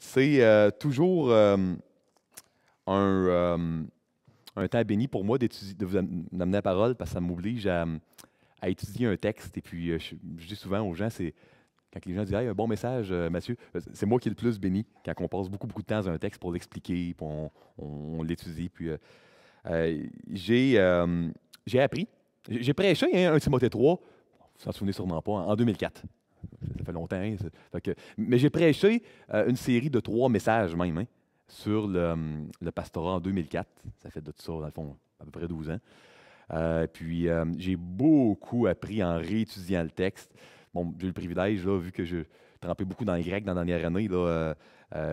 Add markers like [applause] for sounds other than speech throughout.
C'est euh, toujours euh, un, euh, un, temps béni pour moi de vous amener la parole parce que ça m'oblige à, étudier un texte. Et puis, je, dis souvent aux gens, c'est quand les gens disent hey, un bon message, Mathieu, c'est moi qui ai le plus béni quand on passe beaucoup, beaucoup de temps dans un texte pour l'expliquer, puis on, l'étudie. Puis, j'ai, j'ai appris, j'ai prêché hein, un Timothée 3, vous ne vous en souvenez sûrement pas, hein, en 2004 ça fait longtemps. mais j'ai prêché euh, une série de trois messages même hein, sur hum, le, pastorat en 2004. Ça fait de tout ça, dans le fond, à peu près 12 ans. Euh, puis hum, j'ai beaucoup appris en réétudiant le texte. Bon, j'ai eu le privilège, vu que j'ai trempé beaucoup dans le grec dans la dernière année, euh,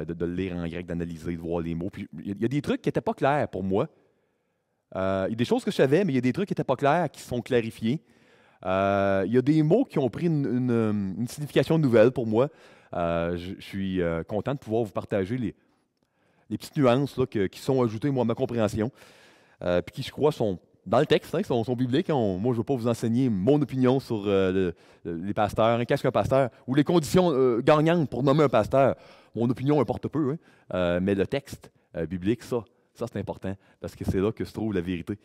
de, lire en grec, d'analyser, de voir les mots. Puis il y, y, a des trucs qui n'étaient pas clairs pour moi. Il y a des choses que je savais, mais il y a des trucs qui n'étaient pas clairs qui sont clarifiés. Euh, il y a des mots qui ont pris une, euh, signification nouvelle pour moi. Euh, je, suis content de pouvoir vous partager les, les petites nuances qui sont ajoutées moi, à ma compréhension, puis qui, je crois, sont dans le texte, hein, sont, bibliques. Hein. moi, je ne veux pas vous enseigner mon opinion sur les pasteurs, hein. qu'est-ce qu'un pasteur, ou les conditions gagnantes pour nommer un pasteur. Mon opinion importe peu, mais le texte biblique, ça, ça c'est important, parce que c'est là que se trouve la vérité.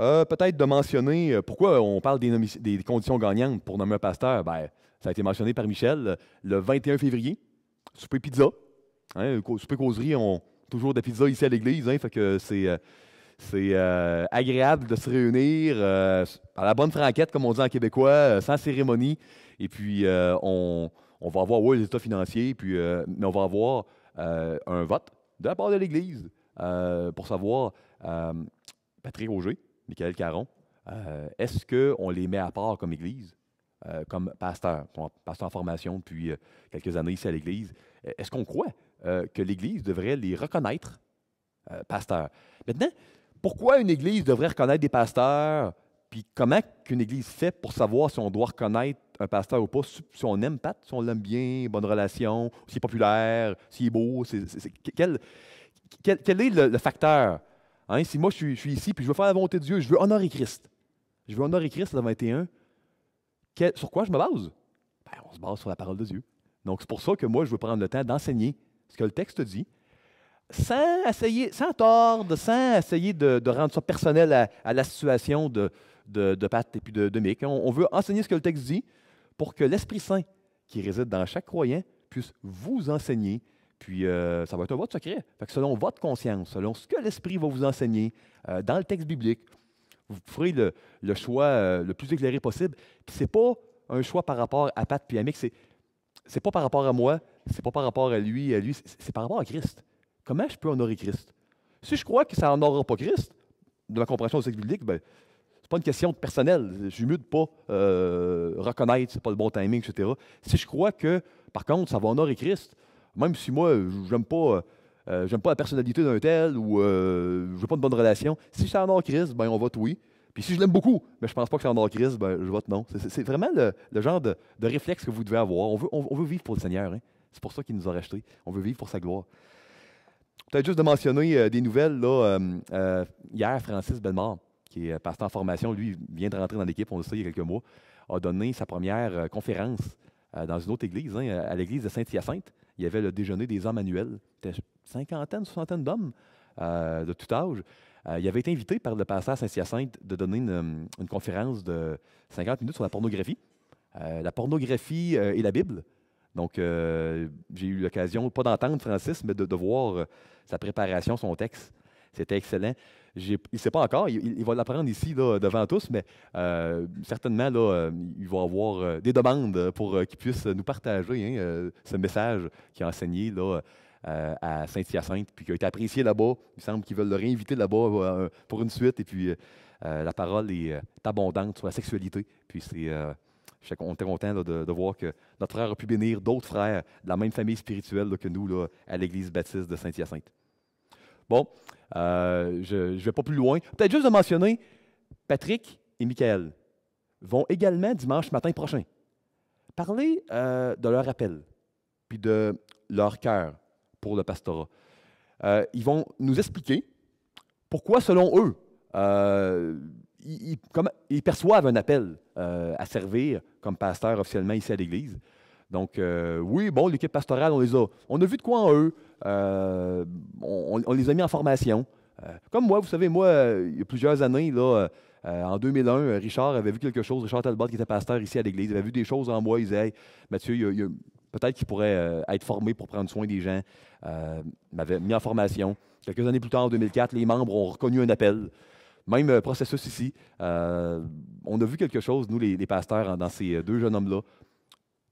Euh, peut-être de mentionner euh, pourquoi on parle des, conditions gagnantes pour nommer un pasteur. Ben, ça a été mentionné par Michel euh, le 21 février, souper pizza. Hein, souper causerie, on toujours des pizzas ici à l'église. Hein, fait que c'est agréable de se réunir à la bonne franquette, comme on dit en québécois, sans cérémonie. Et puis, on, va avoir où les états financiers, puis, mais on va avoir un vote de la part de l'Église pour savoir, Patrick Roger. Michael Caron, euh, est-ce qu'on les met à part comme Église, euh, comme pasteur, pasteur en formation depuis euh, quelques années ici à l'Église? E-, est-ce qu'on croit que l'Église devrait les reconnaître, pasteur Maintenant, pourquoi une Église devrait reconnaître des pasteurs? Puis comment qu'une Église fait pour savoir si on doit reconnaître un pasteur ou pas, si on aime pas, si on l'aime bien, bonne relation, s'il est populaire, s'il est beau, quel, est le facteur Hein, si moi je suis, ici, puis je veux faire la volonté de Dieu, je veux honorer Christ. Je veux honorer Christ le 21. sur quoi je me base? Ben, on se base sur la parole de Dieu. Donc c'est pour ça que moi je veux prendre le temps d'enseigner ce que le texte dit, sans essayer, sans tordre, sans essayer de, rendre ça personnel à, la situation de, Pat et puis de, de Mick. on, veut enseigner ce que le texte dit pour que l'Esprit Saint qui réside dans chaque croyant puisse vous enseigner puis, euh, ça va être un vote secret. selon votre conscience, selon ce que l'Esprit va vous enseigner euh, dans le texte biblique, vous ferez le, choix euh, le plus éclairé possible. Puis, ce n'est pas un choix par rapport à Pat puis à Mick. Ce n'est pas par rapport à moi, c'est pas par rapport à lui, à lui, c'est par rapport à Christ. Comment je peux honorer Christ? Si je crois que ça n'honorera pas Christ, de ma compréhension du texte biblique, ben, c'est pas une question personnelle. Je suis mieux de pas reconnaître, c'est pas le bon timing, etc. Si je crois que, par contre, ça va honorer Christ, même si moi, j'aime pas. Euh, euh, pas la personnalité d'un tel ou euh, je veux pas de bonne relation. Si c'est en or christ ben on vote oui. Puis si je l'aime beaucoup, mais je pense pas que c'est en or christ ben je vote non. C'est vraiment le, genre de, réflexe que vous devez avoir. On veut, vivre pour le Seigneur. Hein. C'est pour ça qu'il nous a rachetés. On veut vivre pour sa gloire. Peut-être juste de mentionner des nouvelles. hier, Francis Bellemare, qui est pasteur en formation, lui, vient de rentrer dans l'équipe, on le sait il y a quelques mois, a donné sa première conférence dans une autre église, hein, à l'église de Saint-Hyacinthe, il y avait le déjeuner des hommes annuels. C'était cinquantaine, soixantaine d'hommes euh, de tout âge. Euh, il avait été invité par le pasteur Saint-Hyacinthe de donner une, conférence de 50 minutes sur la pornographie. Euh, la pornographie et la Bible. Donc, j'ai eu l'occasion, pas d'entendre Francis, mais de, de voir sa préparation, son texte. C'était excellent il ne sait pas encore, il, va l'apprendre ici devant tous, mais euh, certainement, euh, il va avoir euh, des demandes pour qu'il puisse nous partager hein, ce message qu'il a enseigné à Saint-Hyacinthe, puis qui a été apprécié là-bas. Il semble qu'ils veulent le réinviter là-bas pour une suite, et puis la parole est abondante sur la sexualité, puis c'est... on content de, voir que notre frère a pu bénir d'autres frères de la même famille spirituelle que nous à l'Église baptiste de Saint-Hyacinthe. Bon, euh, je ne vais pas plus loin. Peut-être juste de mentionner, Patrick et Michael vont également dimanche matin prochain parler euh, de leur appel, puis de leur cœur pour le pastorat. Euh, ils vont nous expliquer pourquoi, selon eux, ils, perçoivent un appel à servir comme pasteur officiellement ici à l'Église. Donc, euh, oui, bon, l'équipe pastorale, on les a. On a vu de quoi en eux. Euh, on, les a mis en formation. Euh, comme moi, vous savez, moi, il y a plusieurs années, là, en 2001, Richard avait vu quelque chose. Richard Talbot, qui était pasteur ici à l'Église, avait vu des choses en moi. Il disait Mathieu, peut-être qu'il pourrait être formé pour prendre soin des gens. il m'avait mis en formation. Quelques années plus tard, en 2004, les membres ont reconnu un appel. Même processus ici. on a vu quelque chose, nous, les pasteurs, dans ces deux jeunes hommes-là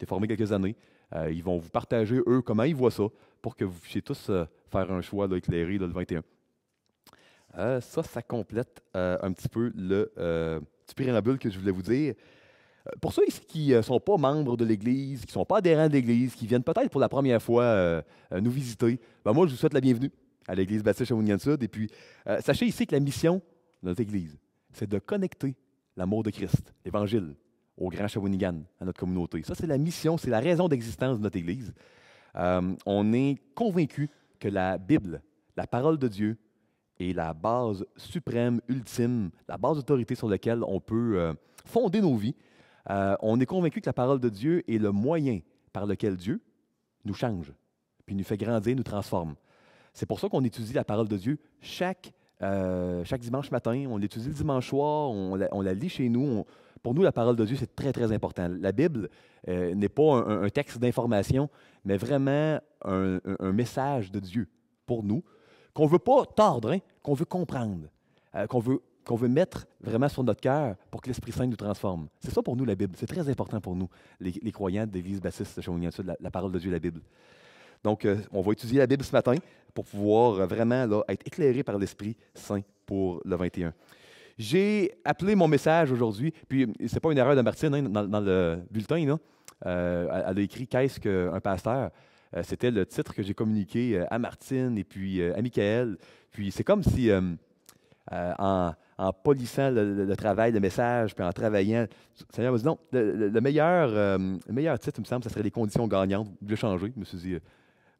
formé quelques années. Euh, ils vont vous partager, eux, comment ils voient ça pour que vous puissiez tous euh, faire un choix éclairé le 21. Euh, ça, ça complète un petit peu le petit préambule que je voulais vous dire. Pour ceux qui ne sont pas membres de l'Église, qui ne sont pas adhérents de l'Église, qui viennent peut-être pour la première fois nous visiter, ben moi, je vous souhaite la bienvenue à l'Église baptiste de Sud. Et puis, sachez ici que la mission de notre Église, c'est de connecter l'amour de Christ, l'Évangile, au Grand Shawinigan, à notre communauté. Ça, c'est la mission, c'est la raison d'existence de notre Église. Euh, on est convaincu que la Bible, la parole de Dieu, est la base suprême, ultime, la base d'autorité sur laquelle on peut euh, fonder nos vies. Euh, on est convaincu que la parole de Dieu est le moyen par lequel Dieu nous change, puis nous fait grandir, nous transforme. C'est pour ça qu'on étudie la parole de Dieu chaque, chaque dimanche matin, on l'étudie le dimanche soir, on la, on la lit chez nous, on, pour nous, la parole de Dieu, c'est très, très important. La Bible euh, n'est pas un, texte d'information, mais vraiment un, message de Dieu pour nous, qu'on ne veut pas tordre, hein, qu'on veut comprendre, euh, qu'on veut qu'on veut mettre vraiment sur notre cœur pour que l'Esprit Saint nous transforme. C'est ça pour nous, la Bible. C'est très important pour nous, les, croyants d'Église, baptiste la, parole de Dieu, la Bible. Donc, euh, on va étudier la Bible ce matin pour pouvoir vraiment être éclairé par l'Esprit Saint pour le 21. J'ai appelé mon message aujourd'hui, puis euh, c'est pas une erreur de Martine hein, dans, le bulletin. Euh, elle a écrit Qu'est-ce qu'un pasteur euh, C'était le titre que j'ai communiqué à Martine et puis à Michael. Puis c'est comme si, en, polissant le, travail, le message, puis en travaillant, le dit le, meilleur, meilleur titre, il me semble, ce serait Les conditions gagnantes. Je l'ai me suis dit.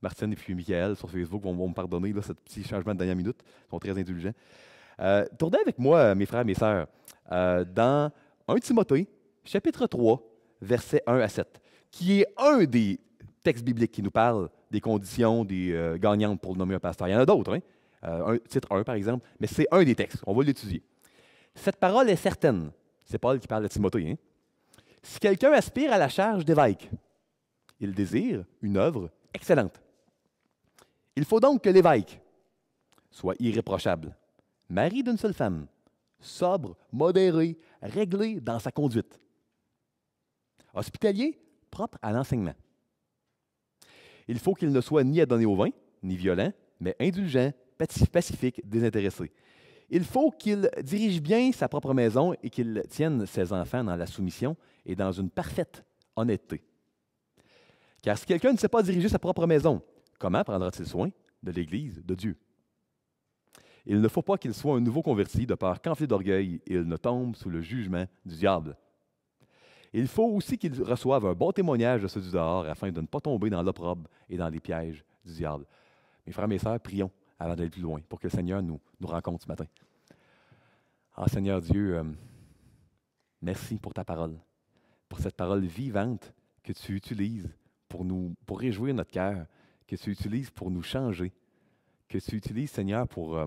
Martine et puis Michael sur Facebook vont, me pardonner ce petit changement de dernière minute. Ils sont très indulgents. Euh, tournez avec moi, mes frères, mes sœurs, euh, dans 1 Timothée, chapitre 3, versets 1 à 7, qui est un des textes bibliques qui nous parle des conditions des gagnants euh, gagnantes pour nommer un pasteur. Il y en a d'autres, hein? un, titre 1 par exemple, mais c'est un des textes. On va l'étudier. Cette parole est certaine. C'est Paul qui parle de Timothée. Hein. Si quelqu'un aspire à la charge d'évêque, il désire une œuvre excellente. Il faut donc que l'évêque soit irréprochable, mari d'une seule femme, sobre, modéré, réglé dans sa conduite. Hospitalier, propre à l'enseignement. Il faut qu'il ne soit ni adonné au vin, ni violent, mais indulgent, pacifique, désintéressé. Il faut qu'il dirige bien sa propre maison et qu'il tienne ses enfants dans la soumission et dans une parfaite honnêteté. Car si quelqu'un ne sait pas diriger sa propre maison, comment prendra-t-il soin de l'Église de Dieu? Il ne faut pas qu'il soit un nouveau converti, de peur qu'enflé d'orgueil, il ne tombe sous le jugement du diable. Il faut aussi qu'il reçoive un bon témoignage de ceux du dehors afin de ne pas tomber dans l'opprobre et dans les pièges du diable. Mes frères, mes sœurs, prions avant d'aller plus loin pour que le Seigneur nous, nous rencontre ce matin. Ah Seigneur Dieu, euh, merci pour ta parole, pour cette parole vivante que tu utilises pour nous pour réjouir notre cœur, que tu utilises pour nous changer, que tu utilises, Seigneur, pour, euh,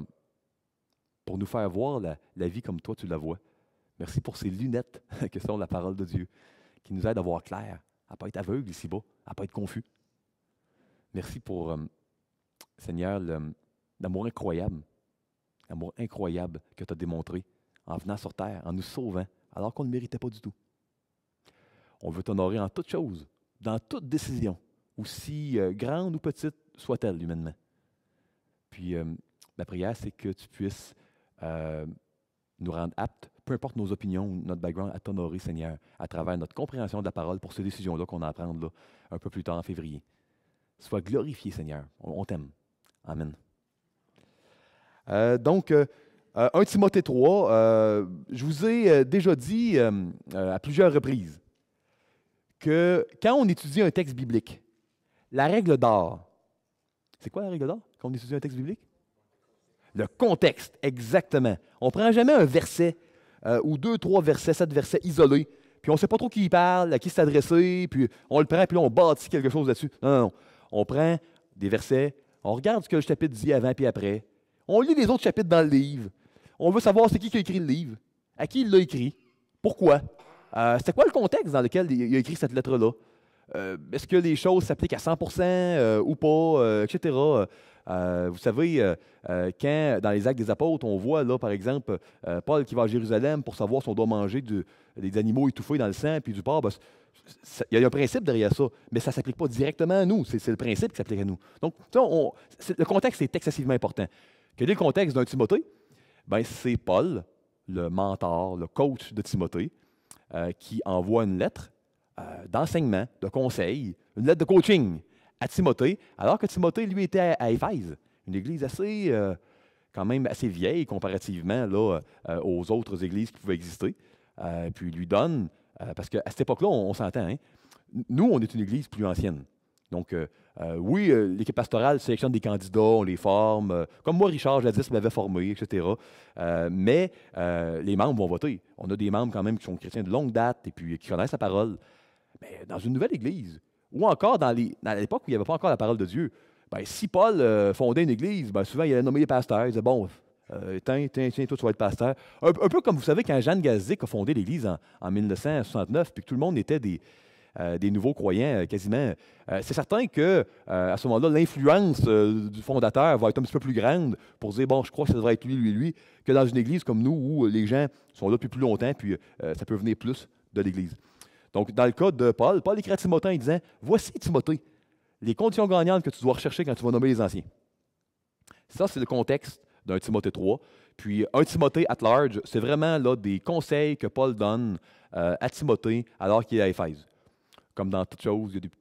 pour nous faire voir la, vie comme toi tu la vois. Merci pour ces lunettes [laughs] que sont la parole de Dieu, qui nous aident à voir clair, à ne pas être aveugle ici-bas, à ne pas être confus. Merci pour, euh, Seigneur, l'amour incroyable, l'amour incroyable que tu as démontré en venant sur terre, en nous sauvant, alors qu'on ne méritait pas du tout. On veut t'honorer en toute chose, dans toute décision, aussi euh, grande ou petite soit-elle humainement. Puis, la euh, prière, c'est que tu puisses euh, nous rendre aptes, peu importe nos opinions ou notre background, à t'honorer, Seigneur, à travers notre compréhension de la parole pour ces décisions-là qu'on va prendre un peu plus tard en février. Sois glorifié, Seigneur. On, t'aime. Amen. Euh, donc, 1 euh, Timothée 3, je vous ai déjà dit à plusieurs reprises que quand on étudie un texte biblique, la règle d'or, c'est quoi la règle d'or quand on étudie un texte biblique? le contexte, exactement. On ne prend jamais un verset euh, ou deux, trois versets, sept versets isolés, puis on ne sait pas trop qui il parle, à qui s'adresser, puis on le prend, puis on bâtit quelque chose là-dessus. Non, non, non. On prend des versets, on regarde ce que le chapitre dit avant puis après. On lit les autres chapitres dans le livre. On veut savoir c'est qui qui a écrit le livre, à qui il l'a écrit, pourquoi. Euh, c'est quoi le contexte dans lequel il a écrit cette lettre-là? Euh, est-ce que les choses s'appliquent à 100% ou pas, etc. Euh, vous savez, euh, euh, quand dans les actes des apôtres, on voit là, par exemple, Paul qui va à Jérusalem pour savoir si on doit manger des animaux étouffés dans le sang puis du porc. Ben, il y a un principe derrière ça, mais ça ne s'applique pas directement à nous. C'est le principe qui s'applique à nous. Donc, le contexte est excessivement important. Quel est le contexte d'un Timothée? Ben, c'est Paul, le mentor, le coach de Timothée, qui envoie une lettre d'enseignement, de conseil, une lettre de coaching à Timothée, alors que Timothée, lui, était à, Éphèse, une église assez, euh, quand même assez vieille comparativement là, euh, aux autres églises qui pouvaient exister. Euh, puis lui donne, parce qu'à cette époque-là, on, s'entend, hein. nous, on est une église plus ancienne. Donc, oui, l'équipe pastorale sélectionne des candidats, on les forme, comme moi, Richard Jadis m'avait formé, etc. mais les membres vont voter. On a des membres quand même qui sont chrétiens de longue date et puis qui connaissent la parole. Mais dans une nouvelle église, ou encore dans, l'époque où il n'y avait pas encore la parole de Dieu. Ben, si Paul euh, fondait une église, ben, souvent il allait nommer les pasteurs. Il disait Bon, euh, tiens, tiens, tiens, toi, tu vas être pasteur. Un, peu comme vous savez, quand Jeanne Gazic a fondé l'église en, 1969, puis que tout le monde était des, euh, des nouveaux croyants quasiment, c'est certain que à ce moment-là, l'influence du fondateur va être un petit peu plus grande pour dire Bon, je crois que ça devrait être lui, lui, lui, que dans une église comme nous où les gens sont là depuis plus longtemps, puis ça peut venir plus de l'église. Donc, dans le cas de Paul, Paul écrit à Timothée en disant Voici, Timothée, les conditions gagnantes que tu dois rechercher quand tu vas nommer les anciens. Ça, c'est le contexte d'un Timothée 3. Puis, un Timothée at large, c'est vraiment là, des conseils que Paul donne euh, à Timothée alors qu'il est à Éphèse. Comme dans toutes chose, il y a des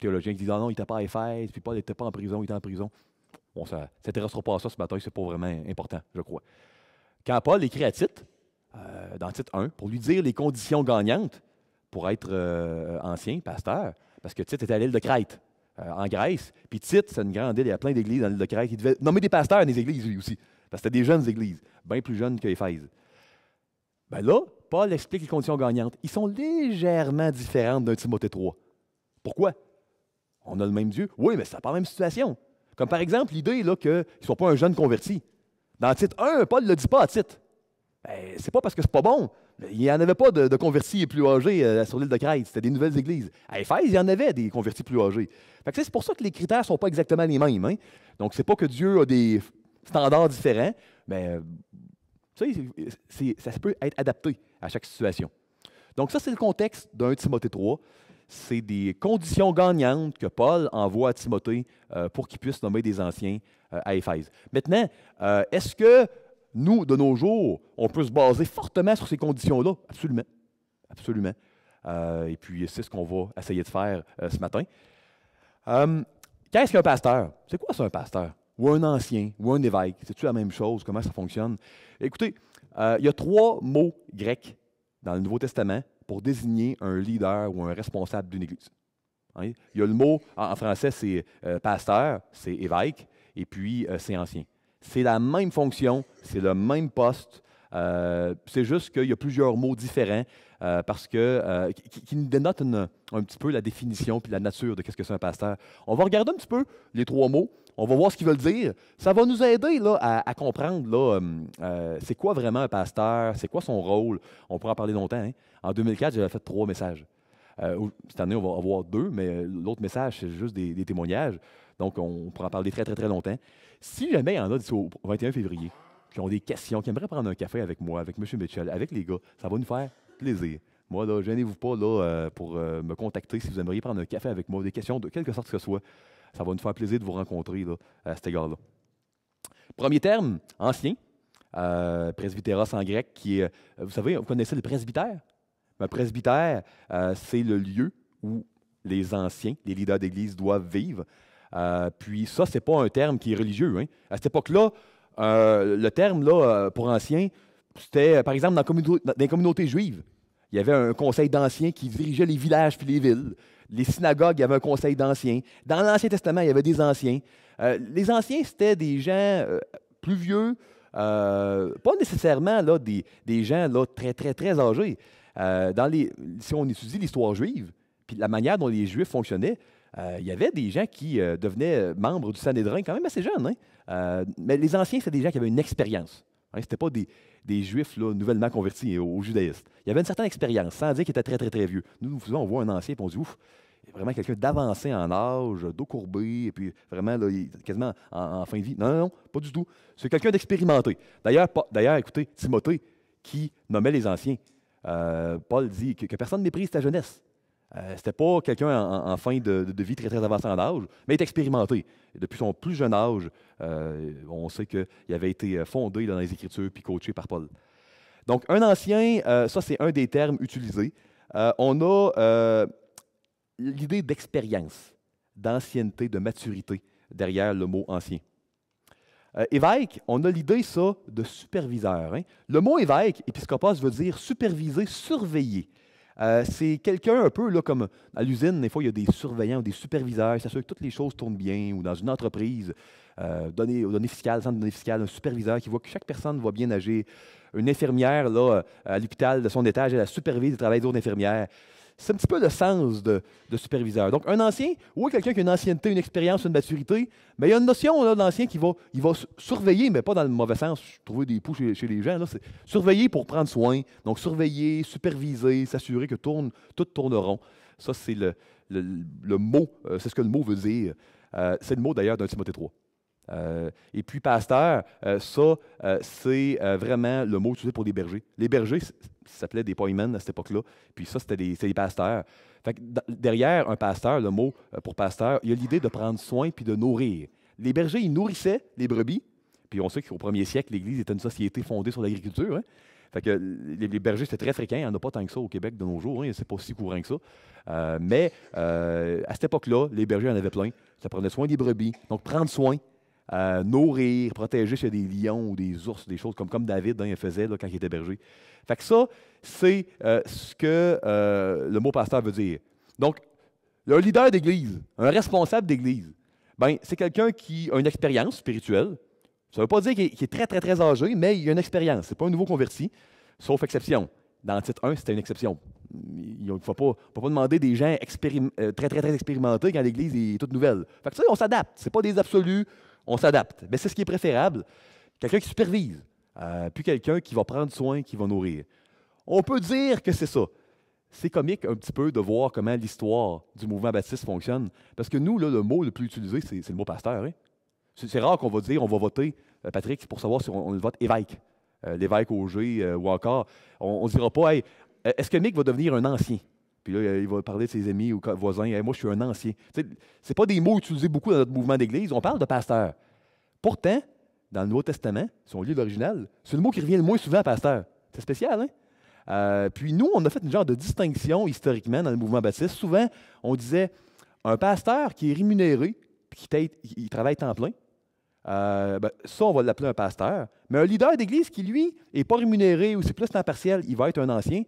théologiens qui disent ah non, il n'était pas à Éphèse, puis Paul n'était pas en prison, il était en prison. Bon, ça ne s'intéressera pas à ça ce matin, n'est pas vraiment important, je crois. Quand Paul écrit à Tite, euh, dans Tite 1, pour lui dire les conditions gagnantes, pour être euh, ancien pasteur, parce que Tite était à l'île de Crète, euh, en Grèce. Puis Tite, c'est une grande île, il y a plein d'églises dans l'île de Crète. Il devait nommer des pasteurs dans des églises, lui aussi, parce que c'était des jeunes églises, bien plus jeunes que Ben là, Paul explique les conditions gagnantes. Ils sont légèrement différentes d'un Timothée 3. Pourquoi? On a le même Dieu. Oui, mais c'est pas la même situation. Comme par exemple l'idée qu'ils ne sont pas un jeune converti. Dans Tite 1, Paul ne le dit pas à Tite ce ben, c'est pas parce que c'est pas bon. Il n'y en avait pas de, convertis plus âgés euh, sur l'île de Crète. C'était des nouvelles églises. À Éphèse, il y en avait des convertis plus âgés. c'est pour ça que les critères ne sont pas exactement les mêmes. Hein. Donc, c'est pas que Dieu a des standards différents, mais ça, peut être adapté à chaque situation. Donc, ça, c'est le contexte d'un Timothée 3. C'est des conditions gagnantes que Paul envoie à Timothée euh, pour qu'il puisse nommer des anciens euh, à Éphèse. Maintenant, est-ce que nous, de nos jours, on peut se baser fortement sur ces conditions-là. Absolument. Absolument. Euh, et puis, c'est ce qu'on va essayer de faire euh, ce matin. Euh, qu'est-ce qu'un pasteur? C'est quoi ça, un pasteur? Ou un ancien? Ou un évêque? C'est-tu la même chose? Comment ça fonctionne? Écoutez, il y a trois mots grecs dans le Nouveau Testament pour désigner un leader ou un responsable d'une église. Hein? Il y a le mot, en français, c'est pasteur, c'est évêque, et puis c'est ancien. C'est la même fonction, c'est le même poste. Euh, c'est juste qu'il y a plusieurs mots différents euh, parce que, euh, qui, nous dénotent un petit peu la définition puis la nature de qu'est-ce que c'est un pasteur. On va regarder un petit peu les trois mots. On va voir ce qu'ils veulent dire. Ça va nous aider à, comprendre c'est quoi vraiment un pasteur, c'est quoi son rôle. On pourra en parler longtemps. Hein. En 2004, j'avais fait trois messages. cette année, on va avoir deux, mais l'autre message, c'est juste des témoignages. Donc, on pourra en parler très, très, très longtemps. Si jamais il y en a d'ici au 21 février qui ont des questions, qui aimeraient prendre un café avec moi, avec M. Mitchell, avec les gars, ça va nous faire plaisir. Moi, là, gênez-vous pas là, euh, pour euh, me contacter si vous aimeriez prendre un café avec moi, des questions de quelque sorte que ce soit. Ça va nous faire plaisir de vous rencontrer là, à cet égard-là. Premier terme, ancien, euh, presbytéros en grec, qui est, euh, vous savez, vous connaissez le presbytère? Le ben, presbytère, c'est le lieu où les anciens, les leaders d'Église doivent vivre euh, puis ça, c'est pas un terme qui est religieux. Hein. À cette époque-là, euh, le terme là, euh, pour anciens, c'était, par exemple, dans, les communautés juives. Il y avait un conseil d'anciens qui dirigeait les villages puis les villes. Les synagogues, il y avait un conseil d'anciens. Dans l'Ancien Testament, il y avait des anciens. les anciens, c'était des gens plus vieux, pas nécessairement là, des, gens là, très, très, très âgés. dans les, si on étudie l'histoire juive, puis la manière dont les Juifs fonctionnaient, euh, il y avait des gens qui euh, devenaient membres du Sanhédrin quand même assez jeunes. Hein. Euh, mais les anciens, c'était des gens qui avaient une expérience. Hein. C'était Ce pas des, Juifs nouvellement convertis aux judaïstes. Il y avait une certaine expérience, sans dire qu'ils étaient très, très, très vieux. Nous, on voit un ancien et on dit Ouf, vraiment quelqu'un d'avancé en âge, dos courbé, et puis vraiment quasiment en, fin de vie. Non, non, non, pas du tout. C'est quelqu'un d'expérimenté. D'ailleurs, d'ailleurs, écoutez, Timothée, qui nommait les anciens, Paul dit que, que personne ne méprise ta jeunesse. Ce euh, C'était pas quelqu'un en, fin de, vie très, très avancé en âge, mais il est expérimenté. Depuis son plus jeune âge, euh, on sait qu'il avait été euh, fondé dans les Écritures puis coaché par Paul. Donc, un ancien, ça, c'est un des termes utilisés. on a l'idée d'expérience, d'ancienneté, de maturité derrière le mot ancien. évêque, on a l'idée, ça, de superviseur. Hein. Le mot évêque, épiscopas veut dire superviser, surveiller. Euh, c'est quelqu'un un peu comme à l'usine, des fois, il y a des surveillants ou des superviseurs, s'assurent que toutes les choses tournent bien, ou dans une entreprise, euh, données, données fiscales, centre de données fiscales, un superviseur qui voit que chaque personne va bien nager. Une infirmière euh, à l'hôpital de son étage, elle la supervise le travail d'autres infirmières. C'est un petit peu le sens de, superviseur. Donc, un ancien, oui, quelqu'un qui a une ancienneté, une expérience, une maturité, mais il y a une notion là, de l'ancien qui va, surveiller, mais pas dans le mauvais sens, trouver des poux chez, les gens. surveiller pour prendre soin. Donc, surveiller, superviser, s'assurer que tout tourne rond. Ça, c'est le, mot, euh, c'est ce que le mot veut dire. Euh, c'est le mot d'ailleurs d'un Timothée 3. Euh, et puis, pasteur, euh, ça, euh, c'est vraiment le mot utilisé pour des bergers. Les bergers, ça s'appelait des poimen à cette époque-là. Puis ça, c'était des, pasteurs. Fait que derrière un pasteur, le mot pour pasteur, il y a l'idée de prendre soin puis de nourrir. Les bergers, ils nourrissaient les brebis. Puis on sait qu'au premier siècle, l'Église était une société fondée sur l'agriculture. Hein. Fait que les, bergers, c'était très fréquent. Il n'y en a pas tant que ça au Québec de nos jours. Hein. C'est pas si courant que ça. mais à cette époque-là, les bergers en avaient plein. Ça prenait soin des brebis. Donc, prendre soin, euh, nourrir, protéger chez des lions ou des ours, des choses comme, comme David hein, il faisait quand il était berger. Fait que ça, c'est euh, ce que euh, le mot pasteur veut dire. Donc, un leader d'église, un responsable d'église, ben, c'est quelqu'un qui a une expérience spirituelle. Ça ne veut pas dire qu'il est, très, très, très âgé, mais il a une expérience. Ce n'est pas un nouveau converti, sauf exception. Dans le titre 1, c'était une exception. Il ne faut pas, pas demander des gens très, très, très expérimentés quand l'Église est toute nouvelle. Fait que ça, on s'adapte. Ce pas des absolus, on s'adapte. Mais c'est ce qui est préférable. Quelqu'un qui supervise, euh, puis quelqu'un qui va prendre soin, qui va nourrir. On peut dire que c'est ça. C'est comique un petit peu de voir comment l'histoire du mouvement baptiste fonctionne. Parce que nous, là, le mot le plus utilisé, c'est le mot pasteur. Hein. C'est rare qu'on va dire, on va voter, euh, Patrick, pour savoir si on, vote évêque, euh, l'évêque Auger ou encore. On ne dira pas, e-, est-ce que Mick va devenir un ancien? Puis là, il va parler de ses amis ou voisins. moi, je suis un ancien. Ce n'est pas des mots utilisés beaucoup dans notre mouvement d'Église. On parle de pasteur. Pourtant, dans le Nouveau Testament, si on lit l'original, c'est le mot qui revient le moins souvent à pasteur. C'est spécial, hein? Euh, puis nous, on a fait une genre de distinction historiquement dans le mouvement baptiste. Souvent, on disait un pasteur qui est rémunéré, puis qui travaille temps plein, euh, ben, ça, on va l'appeler un pasteur. Mais un leader d'église qui, lui, n'est pas rémunéré ou c'est plus temps partiel, il va être un ancien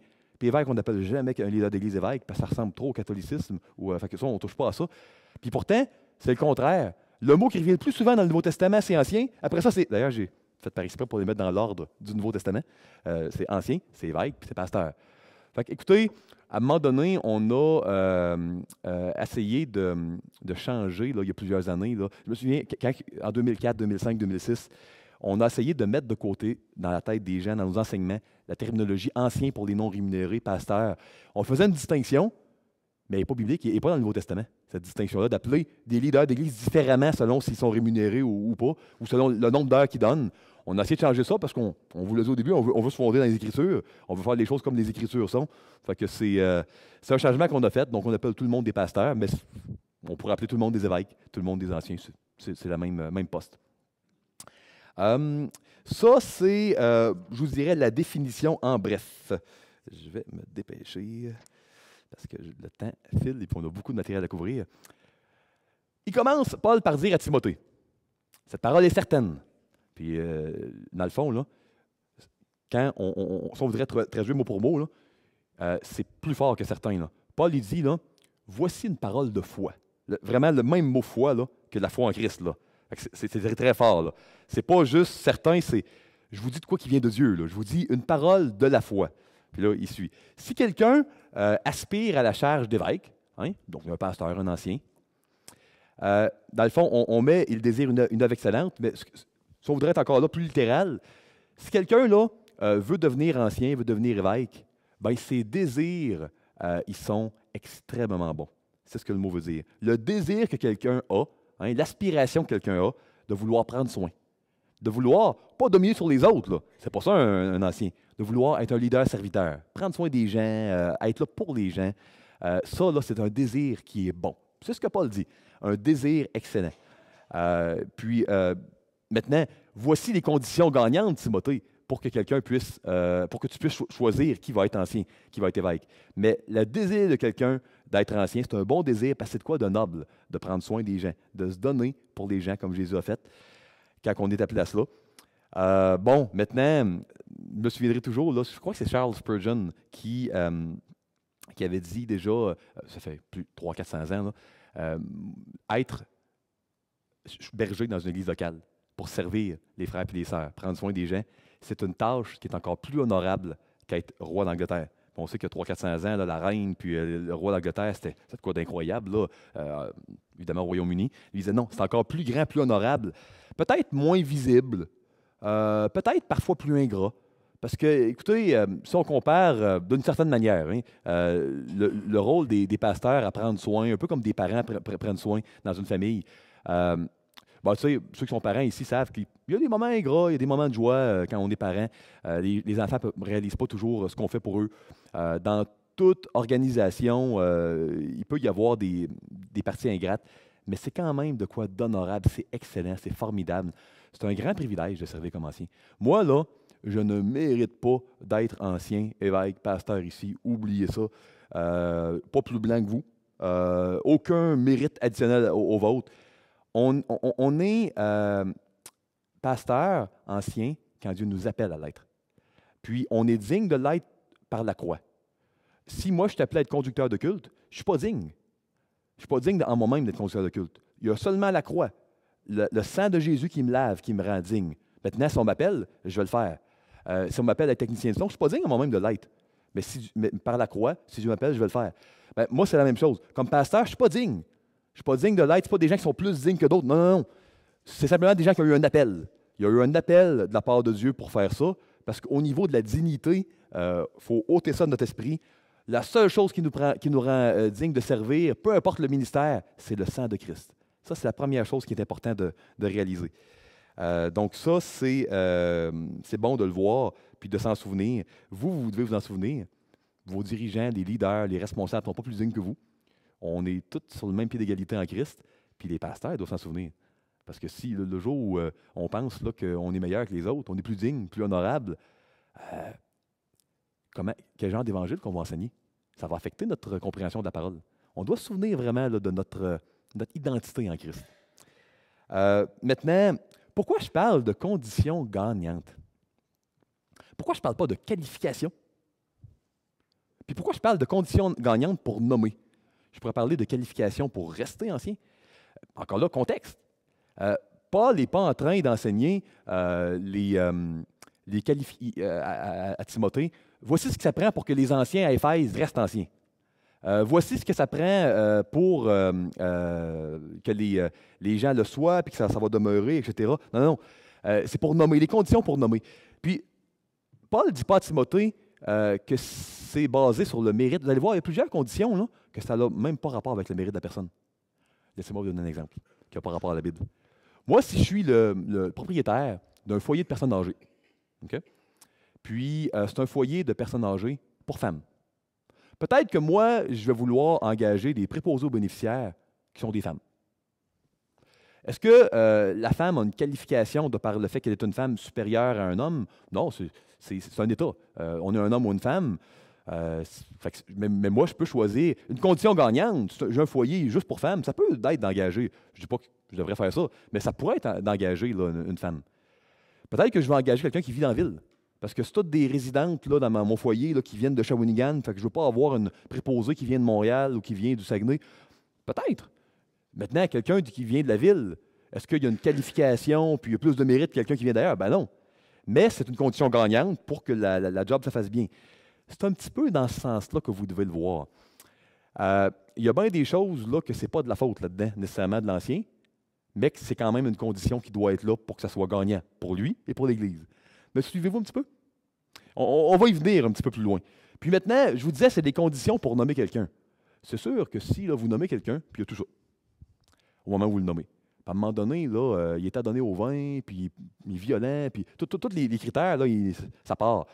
évêque, on n'appelle jamais un leader d'église évêque parce que ça ressemble trop au catholicisme. Ou, euh, fait que ça, on ne touche pas à ça. Puis pourtant, c'est le contraire. Le mot qui revient le plus souvent dans le Nouveau Testament, c'est ancien. Après ça, c'est. D'ailleurs, j'ai fait par exprès pour les mettre dans l'ordre du Nouveau Testament. Euh, c'est ancien, c'est évêque, puis c'est pasteur. Fait écoutez, à un moment donné, on a euh, essayé de, changer, il y a plusieurs années. Je me souviens, en 2004, 2005, 2006, on a essayé de mettre de côté, dans la tête des gens, dans nos enseignements, la terminologie ancien pour les non rémunérés, pasteurs. On faisait une distinction, mais elle n'est pas biblique, et pas dans le Nouveau Testament, cette distinction-là, d'appeler des leaders d'église différemment selon s'ils sont rémunérés ou, pas, ou selon le nombre d'heures qu'ils donnent. On a essayé de changer ça parce qu'on vous le dit au début, on veut, se fonder dans les Écritures, on veut faire les choses comme les Écritures sont. Fait que c'est euh, un changement qu'on a fait, donc on appelle tout le monde des pasteurs, mais on pourrait appeler tout le monde des évêques, tout le monde des anciens. C'est la même, euh, même poste. Hum, ça, c'est, euh, je vous dirais, la définition en bref. Je vais me dépêcher parce que le temps file et on a beaucoup de matériel à couvrir. Il commence, Paul, par dire à Timothée, cette parole est certaine. Puis, euh, dans le fond, là, quand on, on, on, voudrait traduire mot pour mot, euh, c'est plus fort que certains. Paul, il dit, là, voici une parole de foi. vraiment le même mot foi là, que la foi en Christ. Là. C'est très, fort. Ce C'est pas juste certain, c'est je vous dis de quoi qui vient de Dieu. Je vous dis une parole de la foi. Puis là, il suit. Si quelqu'un euh, aspire à la charge d'évêque, hein, donc un pasteur, un ancien, euh, dans le fond, on, met, il désire une, œuvre excellente, mais si on voudrait être encore là plus littéral, si quelqu'un là euh, veut devenir ancien, veut devenir évêque, ben, ses désirs, ils sont extrêmement bons. C'est ce que le mot veut dire. Le désir que quelqu'un a, Hein, l'aspiration que quelqu'un a de vouloir prendre soin, de vouloir pas dominer sur les autres, c'est pas ça un, ancien, de vouloir être un leader serviteur, prendre soin des gens, euh, être là pour les gens. Euh, ça, là, c'est un désir qui est bon. C'est ce que Paul dit, un désir excellent. Euh, puis, maintenant, voici les conditions gagnantes, Timothée, pour que quelqu'un puisse, pour que tu puisses choisir qui va être ancien, qui va être évêque. Mais le désir de quelqu'un d'être ancien, c'est un bon désir parce que c'est de quoi de noble, de prendre soin des gens, de se donner pour les gens comme Jésus a fait quand on est appelé à cela. Euh, bon, maintenant, je me souviendrai toujours, là, je crois que c'est Charles Spurgeon qui, euh, qui avait dit déjà, euh, ça fait plus 300-400 ans, être berger dans une église locale pour servir les frères et les sœurs, prendre soin des gens, c'est une tâche qui est encore plus honorable qu'être roi d'Angleterre on sait qu'il y a 300-400 ans, la reine puis euh, le roi d'Angleterre, c'était quoi d'incroyable, là, euh, évidemment au Royaume-Uni. Il disait non, c'est encore plus grand, plus honorable, peut-être moins visible, euh, peut-être parfois plus ingrat. Parce que, écoutez, si on compare d'une certaine manière, hein, le, rôle des, pasteurs à prendre soin, un peu comme des parents prennent soin dans une famille, tu ceux qui sont parents ici savent qu'il y a des moments ingrats, il y a des moments de joie euh, quand on est parent. Euh, les, enfants ne réalisent pas toujours euh, ce qu'on fait pour eux. dans toute organisation, il peut y avoir des, parties ingrates, mais c'est quand même de quoi d'honorable. C'est excellent, c'est formidable. C'est un grand privilège de servir comme ancien. Moi, là, je ne mérite pas d'être ancien, évêque, pasteur ici. Oubliez ça. pas plus blanc que vous. aucun mérite additionnel au, au, vôtre on, est euh, pasteur ancien quand Dieu nous appelle à l'être. Puis on est digne de l'être par la croix. Si moi je t'appelais à être conducteur de culte, je ne suis pas digne. Je ne suis pas digne en moi-même d'être conducteur de culte. Il y a seulement la croix, le, sang de Jésus qui me lave, qui me rend digne. Maintenant, si on m'appelle, je vais le faire. Euh, si on m'appelle à être technicien de son, je ne suis pas digne en moi-même de l'être. Mais, par la croix, si Dieu m'appelle, je vais le faire. Ben, moi, c'est la même chose. Comme pasteur, je ne suis pas digne. Je ne suis pas digne de l'être. Ce pas des gens qui sont plus dignes que d'autres. Non, non, non. C'est simplement des gens qui ont eu un appel. Il y a eu un appel de la part de Dieu pour faire ça, parce qu'au niveau de la dignité, il euh, faut ôter ça de notre esprit. La seule chose qui nous, rend euh, dignes digne de servir, peu importe le ministère, c'est le sang de Christ. Ça, c'est la première chose qui est importante de, réaliser. Euh, donc ça, c'est bon de le voir, puis de s'en souvenir. Vous, vous devez vous en souvenir. Vos dirigeants, les leaders, les responsables ne sont pas plus dignes que vous on est tous sur le même pied d'égalité en Christ, puis les pasteurs doivent s'en souvenir. Parce que si le, jour où euh, on pense qu'on est meilleur que les autres, on est plus digne, plus honorable, euh, quel genre d'évangile qu'on va enseigner? Ça va affecter notre compréhension de la parole. On doit se souvenir vraiment euh, de notre, identité en Christ. maintenant, pourquoi je parle de conditions gagnantes? Pourquoi je ne parle pas de qualification? Puis pourquoi je parle de conditions gagnantes pour nommer? Je pourrais parler de qualification pour rester ancien. Encore là, contexte. Euh, Paul n'est pas en train d'enseigner euh, les, euh, à, Timothée. Voici ce que ça prend pour que les anciens à Éphèse restent anciens. voici ce que ça prend pour que les, gens le soient, puis que ça, ça, va demeurer, etc. Non, non, non. c'est pour nommer, les conditions pour nommer. Puis, Paul ne dit pas à Timothée que c'est basé sur le mérite. Vous allez voir, il y a plusieurs conditions. Là que ça n'a même pas rapport avec le mérite de la personne. Laissez-moi vous donner un exemple qui n'a pas rapport à la Bible. Moi, si je suis le, propriétaire d'un foyer de personnes âgées, puis euh, c'est un foyer de personnes âgées pour femmes, peut-être que moi, je vais vouloir engager des préposés aux bénéficiaires qui sont des femmes. Est-ce que euh, la femme a une qualification de par le fait qu'elle est une femme supérieure à un homme? Non, c'est un état. Euh, on est un homme ou une femme. Euh, mais moi, je peux choisir une condition gagnante. J'ai un foyer juste pour femmes. Ça peut être d'engager. Je ne dis pas que je devrais faire ça, mais ça pourrait être d'engager une, femme. Peut-être que je vais engager quelqu'un qui vit dans la ville. Parce que c'est toutes des résidentes là, dans mon foyer qui viennent de Shawinigan. je ne veux pas avoir une préposée qui vient de Montréal ou qui vient du Saguenay. Peut-être. Maintenant, quelqu'un qui vient de la ville, est-ce qu'il y a une qualification puis il y a plus de mérite que quelqu'un qui vient d'ailleurs? Ben non. Mais c'est une condition gagnante pour que la, la job se fasse bien. C'est un petit peu dans ce sens-là que vous devez le voir. Euh, il y a bien des choses là, que ce n'est pas de la faute là-dedans, nécessairement de l'ancien, mais que c'est quand même une condition qui doit être là pour que ça soit gagnant pour lui et pour l'Église. Mais suivez-vous un petit peu? On, va y venir un petit peu plus loin. Puis maintenant, je vous disais, c'est des conditions pour nommer quelqu'un. C'est sûr que si là, vous nommez quelqu'un, puis il y a tout ça, au moment où vous le nommez. à un moment donné, là, euh, il est adonné au vin, puis il est violent, puis tous les, critères, là, ça part.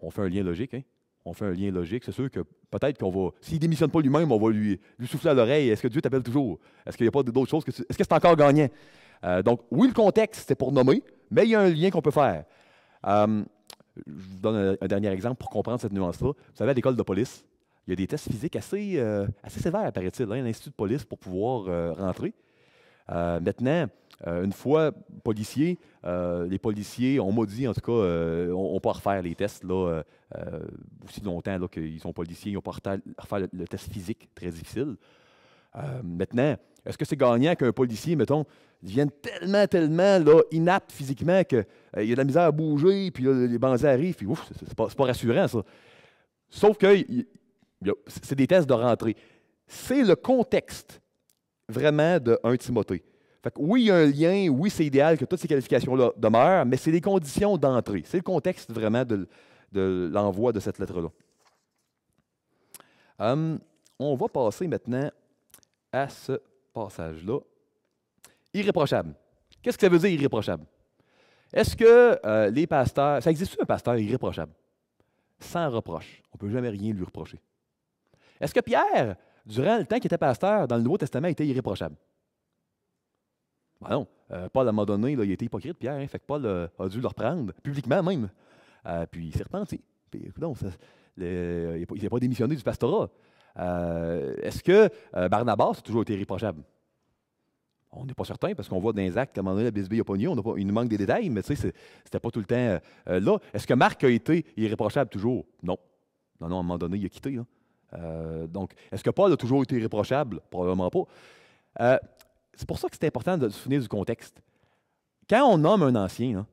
On fait un lien logique, hein? on fait un lien logique. C'est sûr que peut-être qu'on va. S'il démissionne pas lui-même, on va lui, souffler à l'oreille. Est-ce que Dieu t'appelle toujours? Est-ce qu'il n'y a pas d'autres choses? Que Est-ce que c'est encore gagnant? Euh, donc, oui, le contexte, c'est pour nommer, mais il y a un lien qu'on peut faire. Euh, je vous donne un, dernier exemple pour comprendre cette nuance-là. Vous savez, à l'école de police, il y a des tests physiques assez, euh, assez sévères, paraît-il, hein, l'Institut de police pour pouvoir rentrer. maintenant, euh, une fois policiers, euh, les policiers, on m'a dit, en tout cas, euh, on, peut refaire les tests là, aussi longtemps là, qu'ils sont policiers, ils ont pas refaire le, test physique, très difficile. maintenant, est-ce que c'est gagnant qu'un policier, mettons, devienne tellement, tellement là, inapte physiquement qu'il y a de la misère à bouger, puis les bandits arrivent, puis ouf, c'est pas, pas, rassurant, ça. Sauf que c'est des tests de rentrée. C'est le contexte vraiment de un Timothée oui, il y a un lien, oui, c'est idéal que toutes ces qualifications-là demeurent, mais c'est les conditions d'entrée. C'est le contexte vraiment de, l'envoi de cette lettre-là. Hum, on va passer maintenant à ce passage-là. Irréprochable. Qu'est-ce que ça veut dire irréprochable? Est-ce que euh, les pasteurs. Ça existe un pasteur irréprochable? Sans reproche. On ne peut jamais rien lui reprocher. Est-ce que Pierre, durant le temps qu'il était pasteur dans le Nouveau Testament, était irréprochable? Ah non, euh, Paul, à un moment donné, là, il était hypocrite, Pierre, hein, fait que Paul euh, a dû le reprendre, publiquement même. Euh, puis il s'est Puis, non, il n'a pas démissionné du pastorat. Est-ce que Barnabas a toujours été irréprochable? » On n'est pas certain parce qu'on voit dans les actes qu'à un moment donné, la bisbille a pas on pas, il nous manque des détails, mais tu sais, c'était pas tout le temps là. Est-ce que Marc a été irréprochable toujours? Non. Non, non, à un moment donné, il a quitté. donc, est-ce que Paul a toujours été irréprochable? Probablement pas c'est pour ça que c'est important de se souvenir du contexte. Quand on nomme un ancien,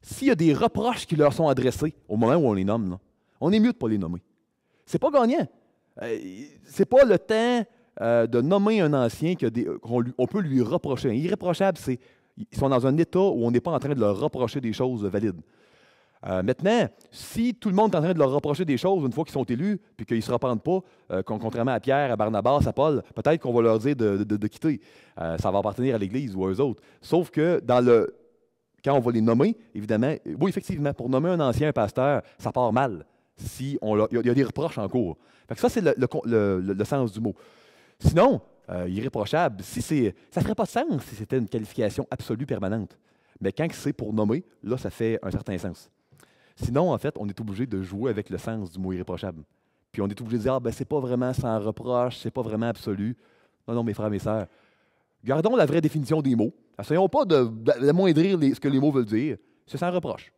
s'il y a des reproches qui leur sont adressés au moment où on les nomme, on est mieux de ne pas les nommer. C'est pas gagnant. Ce euh, c'est pas le temps euh, de nommer un ancien qu'on peut lui reprocher. irréprochable, c'est qu'ils sont dans un état où on n'est pas en train de leur reprocher des choses valides. Euh, maintenant, si tout le monde est en train de leur reprocher des choses une fois qu'ils sont élus, puis qu'ils ne se repentent pas, euh, contrairement à Pierre, à Barnabas, à Paul, peut-être qu'on va leur dire de, quitter. Euh, ça va appartenir à l'Église ou à eux autres. Sauf que quand on va les nommer, évidemment, oui, effectivement, pour nommer un ancien pasteur, ça part mal. Si on il, y a, des reproches en cours. ça, c'est le, sens du mot. Sinon, irréprochable, si ça ne ferait pas de sens si c'était une qualification absolue permanente. Mais quand c'est pour nommer, là, ça fait un certain sens. Sinon, en fait, on est obligé de jouer avec le sens du mot irréprochable. Puis on est obligé de dire, ah, ben, c'est pas vraiment sans reproche, c'est pas vraiment absolu. Non, non, mes frères, mes sœurs, gardons la vraie définition des mots. Essayons pas de, ce que les mots veulent dire. C'est sans reproche.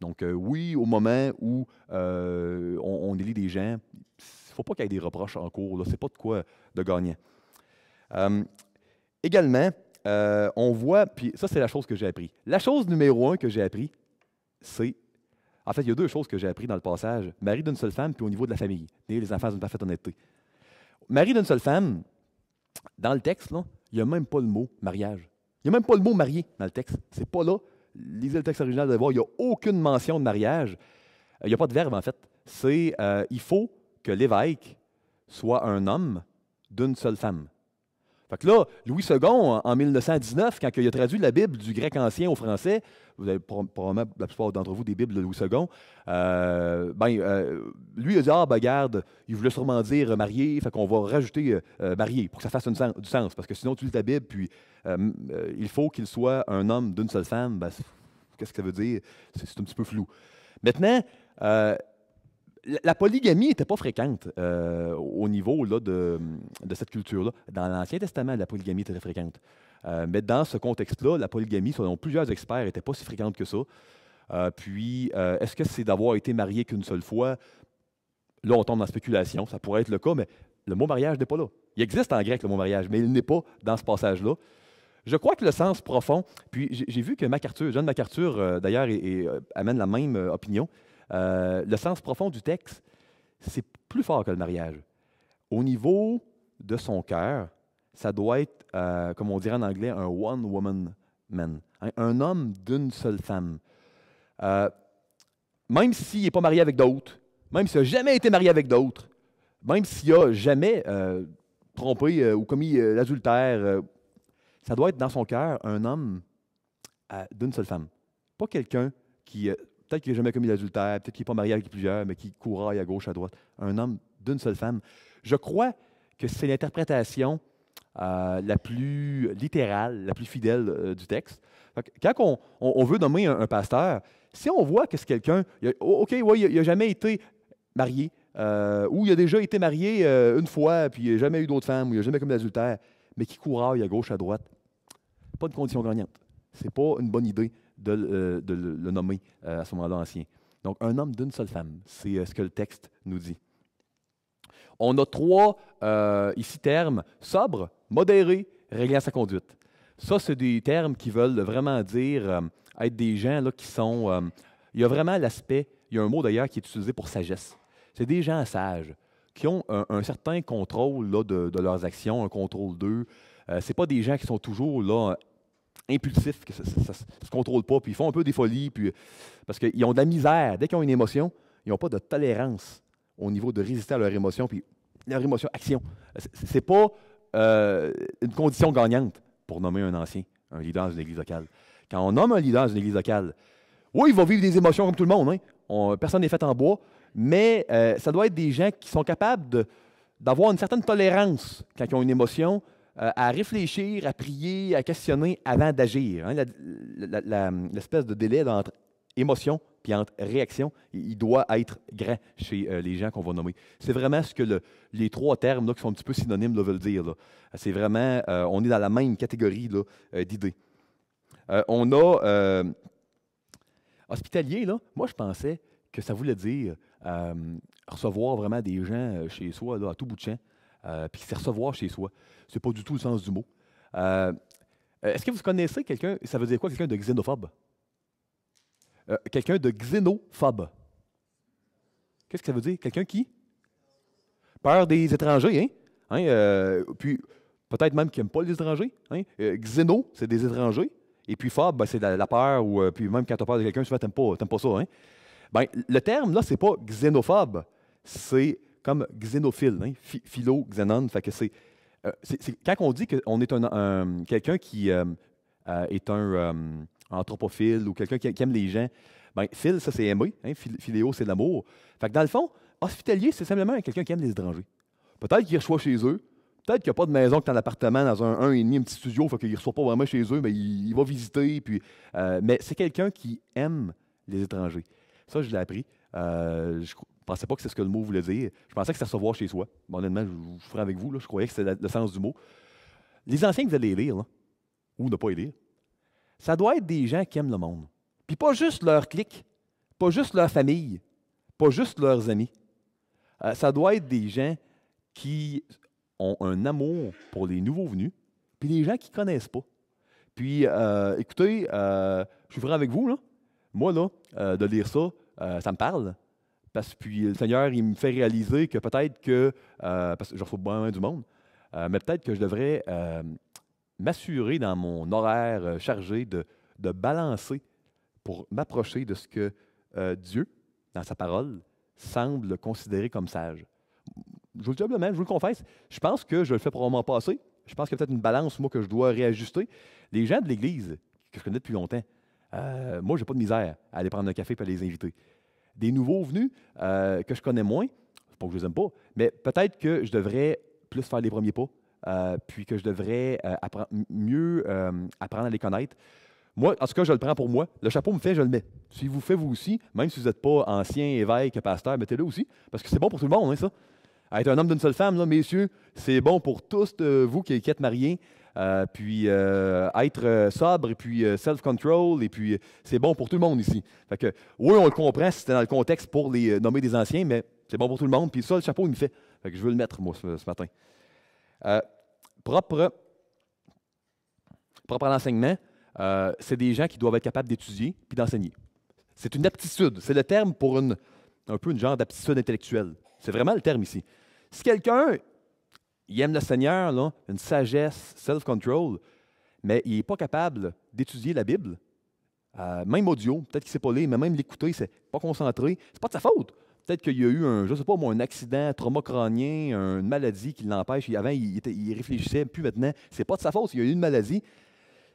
Donc, euh, oui, au moment où euh, on, on, élit des gens, il ne faut pas qu'il y ait des reproches en cours. Ce n'est pas de quoi de gagner. Euh, également, on voit, puis ça, c'est la chose que j'ai appris. La chose numéro un que j'ai appris, c'est en fait, il y a deux choses que j'ai apprises dans le passage. Marie d'une seule femme, puis au niveau de la famille. les enfants d'une parfaite honnêteté. Marie d'une seule femme, dans le texte, il n'y a même pas le mot mariage. Il n'y a même pas le mot marié dans le texte. C'est pas là. Lisez le texte original, allez voir, il n'y a aucune mention de mariage. Euh, il n'y a pas de verbe, en fait. C'est euh, il faut que l'évêque soit un homme d'une seule femme. Fait que là, Louis II, en 1919, quand il a traduit la Bible du grec ancien au français, vous avez probablement la plupart d'entre vous des Bibles de Louis II, euh, ben, euh, lui il a dit Ah, ben, regarde, il voulait sûrement dire euh, marié, fait qu'on va rajouter euh, marié pour que ça fasse du sens. Parce que sinon, tu lis ta Bible, puis il faut qu'il soit un homme d'une seule femme, ben, qu'est-ce que ça veut dire C'est un petit peu flou. Maintenant, la polygamie n'était pas fréquente euh, au niveau de, cette culture-là. Dans l'Ancien Testament, la polygamie était fréquente. Euh, mais dans ce contexte-là, la polygamie, selon plusieurs experts, n'était pas si fréquente que ça. Euh, puis, est-ce que c'est d'avoir été marié qu'une seule fois? Là, on tombe dans la spéculation, ça pourrait être le cas, mais le mot mariage n'est pas là. Il existe en grec le mot mariage, mais il n'est pas dans ce passage-là. Je crois que le sens profond, puis j'ai vu que MacArthur, John MacArthur, d'ailleurs, amène la même opinion, euh, le sens profond du texte, c'est plus fort que le mariage. Au niveau de son cœur, ça doit être, euh, comme on dirait en anglais, un one-woman man, hein, un homme d'une seule femme. Euh, même s'il n'est pas marié avec d'autres, même s'il n'a jamais été marié avec d'autres, même s'il n'a jamais trompé ou commis l'adultère, ça doit être dans son cœur un homme d'une seule femme. Pas quelqu'un qui Peut-être qu'il n'a jamais commis d'adultère, peut-être qu'il n'est pas marié avec plusieurs, mais qu'il couraille à gauche, à droite. Un homme d'une seule femme. Je crois que c'est l'interprétation euh, la plus littérale, la plus fidèle euh, du texte. quand on, veut nommer un, pasteur, si on voit que c'est quelqu'un, oh, OK, il n'a jamais été marié, euh, ou il a déjà été marié une fois, puis il n'a jamais eu d'autres femmes, ou il n'a jamais commis d'adultère, mais qui couraille à gauche, à droite, pas de condition gagnante. Ce n'est pas une bonne idée de, le, euh, nommer euh, à ce moment-là ancien. Donc, un homme d'une seule femme, c'est euh, ce que le texte nous dit. On a trois, ici, termes sobre, modéré, à sa conduite. Ça, c'est des termes qui veulent vraiment dire être des gens là, qui sont. il y a vraiment l'aspect, il y a un mot d'ailleurs qui est utilisé pour sagesse. C'est des gens sages qui ont un, certain contrôle là, de, leurs actions, un contrôle d'eux. C'est pas des gens qui sont toujours là, impulsifs, que ça ne se contrôle pas, puis ils font un peu des folies, puis, parce qu'ils ont de la misère. Dès qu'ils ont une émotion, ils n'ont pas de tolérance au niveau de résister à leur émotion, puis leur émotion, action. Ce n'est pas euh, une condition gagnante pour nommer un ancien, un leader une église locale. Quand on nomme un leader d'une église locale, oui, il va vivre des émotions comme tout le monde. Hein. personne n'est fait en bois, mais euh, ça doit être des gens qui sont capables d'avoir une certaine tolérance quand ils ont une émotion, euh, à réfléchir, à prier, à questionner avant d'agir. Hein. L'espèce de délai entre émotion puis entre réaction, il doit être grand chez euh, les gens qu'on va nommer. C'est vraiment ce que les trois termes qui sont un petit peu synonymes veulent dire. C'est vraiment, euh, on est dans la même catégorie d'idées. on a hospitalier, là, moi je pensais que ça voulait dire recevoir vraiment des gens chez soi à tout bout de champ. Euh, puis c'est recevoir chez soi. C'est pas du tout le sens du mot. Euh, est-ce que vous connaissez quelqu'un, ça veut dire quoi, quelqu'un de xénophobe? Euh, quelqu'un de xénophobe. Qu'est-ce que ça veut dire? Quelqu'un qui? Peur des étrangers, hein? hein puis peut-être même qui n'aime pas les étrangers. Hein? xéno, c'est des étrangers. Et puis phobe, ben, c'est la, peur, ou puis même quand tu as peur de quelqu'un, tu n'aimes pas, pas, ça. Hein? Ben, le terme, là, c'est pas xénophobe, c'est comme xénophile, hein? philo, xénon. que euh, c'est, quand on dit qu'on est un, quelqu'un qui euh, euh, est un anthropophile ou quelqu'un qui, aime les gens, ben, phil, ça c'est aimer, hein? philéo, c'est l'amour. Fait que dans le fond, hospitalier, c'est simplement quelqu'un qui aime les étrangers. Peut-être qu'il reçoit chez eux, peut-être qu'il n'y a pas de maison que dans appartement dans un et demi un petit studio, fait qu'il ne reçoit pas vraiment chez eux, mais il, va visiter. mais c'est quelqu'un qui aime les étrangers. Ça, je l'ai appris. Je pensais pas que c'est ce que le mot voulait dire. Je pensais que c'était recevoir chez soi. honnêtement, je vous ferai avec vous, je croyais que c'était le sens du mot. Les anciens que vous allez lire, ou ne pas lire, ça doit être des gens qui aiment le monde. Puis pas juste leur clique, pas juste leur famille, pas juste leurs amis. Euh, ça doit être des gens qui ont un amour pour les nouveaux venus, puis des gens qui ne connaissent pas. Puis, euh, écoutez, euh, je suis vrai avec vous, là. Moi, là, de lire ça, ça me parle. Parce que puis, euh, le Seigneur, il me fait réaliser que peut-être que, euh, parce que je reçois moins du monde, euh, mais peut-être que je devrais m'assurer dans mon horaire chargé de, balancer pour m'approcher de ce que Dieu, dans sa parole, semble considérer comme sage. Je vous le dis humblement, je vous le confesse, je pense que je le fais probablement passer. Je pense qu'il y a peut-être une balance, moi, que je dois réajuster. Les gens de l'Église, que je connais depuis longtemps, moi, je n'ai pas de misère à aller prendre un café et les inviter des nouveaux venus euh, que je connais moins, pas que je les aime pas, mais peut-être que je devrais plus faire les premiers pas, euh, puis que je devrais euh, mieux apprendre à les connaître. Moi, en tout cas, je le prends pour moi. Le chapeau me fait, je le mets. Si vous faites vous aussi, même si vous n'êtes pas ancien évêque, pasteur, mettez-le aussi, parce que c'est bon pour tout le monde, hein, ça. être un homme d'une seule femme, là, messieurs, c'est bon pour tous de vous qui, êtes mariés. Euh, puis euh, être euh, sobre, et puis self-control, et puis c'est bon pour tout le monde ici. oui, on le comprend c'était dans le contexte pour les nommer des anciens, mais c'est bon pour tout le monde. Puis ça, le chapeau, il me fait. que je veux le mettre, moi, ce, matin. propre, propre à l'enseignement, c'est des gens qui doivent être capables d'étudier puis d'enseigner. C'est une aptitude. C'est le terme pour une, un peu une genre d'aptitude intellectuelle. C'est vraiment le terme ici. Si quelqu'un il aime le Seigneur, une sagesse, self-control, mais il n'est pas capable d'étudier la Bible. Euh, même audio, peut-être qu'il ne sait pas lire, mais même l'écouter, c'est pas concentré. C'est pas de sa faute. Peut-être qu'il y a eu un, je sais pas moi, un accident, un trauma crânien, une maladie qui l'empêche. Avant, il, ne réfléchissait, plus. maintenant, c'est pas de sa faute. Il y a eu une maladie.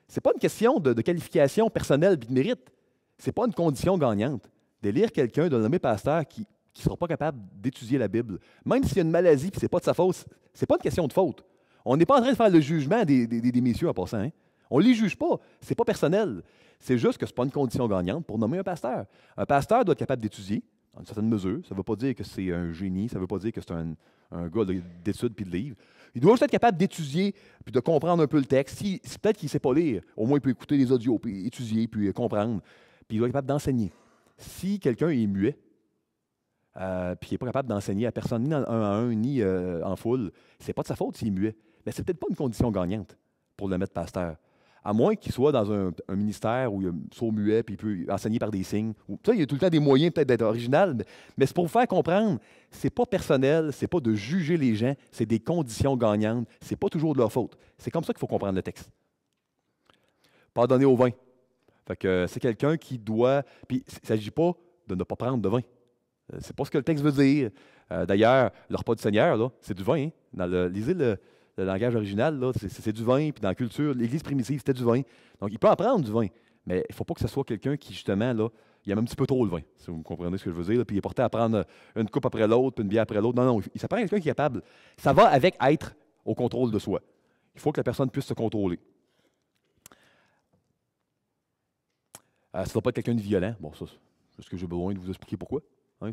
C'est pas une question de, qualification personnelle et de mérite. C'est pas une condition gagnante. D'élire quelqu'un, de nommer pasteur qui qui ne sera pas capable d'étudier la Bible. Même s'il y a une maladie et ce n'est pas de sa faute, ce n'est pas une question de faute. On n'est pas en train de faire le jugement des, des, des messieurs en passant. Hein. On ne les juge pas. Ce n'est pas personnel. C'est juste que ce n'est pas une condition gagnante pour nommer un pasteur. Un pasteur doit être capable d'étudier, dans une certaine mesure. Ça ne veut pas dire que c'est un génie, ça ne veut pas dire que c'est un, un gars d'études puis de livres. Il doit juste être capable d'étudier puis de comprendre un peu le texte. Si, peut-être qu'il ne sait pas lire, au moins il peut écouter les audios, puis étudier, puis euh, comprendre. Puis il doit être capable d'enseigner. Si quelqu'un est muet, euh, puis il n'est pas capable d'enseigner à personne, ni en un à un, ni euh, en foule, c'est pas de sa faute s'il est muet. Mais c'est peut-être pas une condition gagnante pour le maître pasteur. À moins qu'il soit dans un, ministère où il est saut muet, puis il peut enseigner par des signes. Ou, ça, il y a tout le temps des moyens peut-être d'être original, mais, c'est pour vous faire comprendre, c'est pas personnel, c'est pas de juger les gens, c'est des conditions gagnantes, c'est pas toujours de leur faute. C'est comme ça qu'il faut comprendre le texte. Pardonner au vin. Fait que euh, c'est quelqu'un qui doit. Puis il ne s'agit pas de ne pas prendre de vin. Euh, c'est pas ce que le texte veut dire. Euh, d'ailleurs, le repas du Seigneur, c'est du vin. Hein. lisez le, langage original, c'est du vin. Puis dans la culture, l'Église primitive, c'était du vin. Donc, il peut apprendre du vin, mais il ne faut pas que ce soit quelqu'un qui, justement, là, il même un petit peu trop le vin, si vous comprenez ce que je veux dire. puis il est porté à prendre une coupe après l'autre, puis une bière après l'autre. Non, non, il s'apprend quelqu'un qui est capable. Ça va avec être au contrôle de soi. Il faut que la personne puisse se contrôler. Euh, ça ne doit pas être quelqu'un de violent. Bon, ça, c'est ce que j'ai besoin de vous expliquer pourquoi. Hein?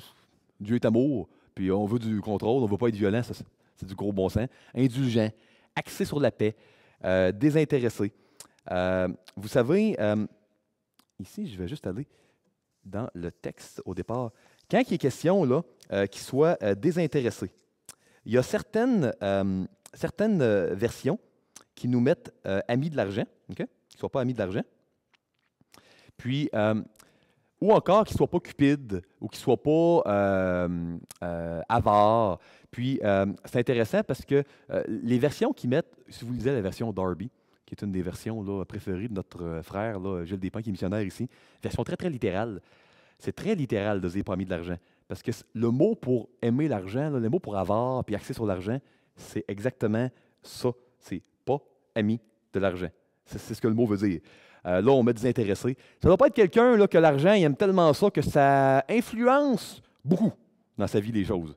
Dieu est amour, puis on veut du contrôle, on ne veut pas être violent, c'est du gros bon sens. Indulgent, axé sur la paix, euh, désintéressé. Euh, vous savez, euh, ici, je vais juste aller dans le texte au départ. Quand il est question là, qu'il soit désintéressé, il y a certaines, certaines versions qui nous mettent amis de l'argent, qui ne soient pas amis de l'argent. Puis, ou encore qu'il ne soit pas cupide ou qu'il ne soit pas euh, euh Puis, euh, c'est intéressant parce que euh, les versions qu'ils mettent, si vous lisez la version Darby, qui est une des versions préférées de notre frère Gilles Despins, qui est missionnaire ici, version très, très littérale. C'est très littéral de dire ami de l'argent. Parce que le mot pour aimer l'argent, le mot pour avoir » puis accès sur l'argent, c'est exactement ça. C'est pas ami de l'argent. C'est ce que le mot veut dire. Euh, là, on met désintéressé. Ça ne doit pas être quelqu'un que l'argent, aime tellement ça que ça influence beaucoup dans sa vie les choses.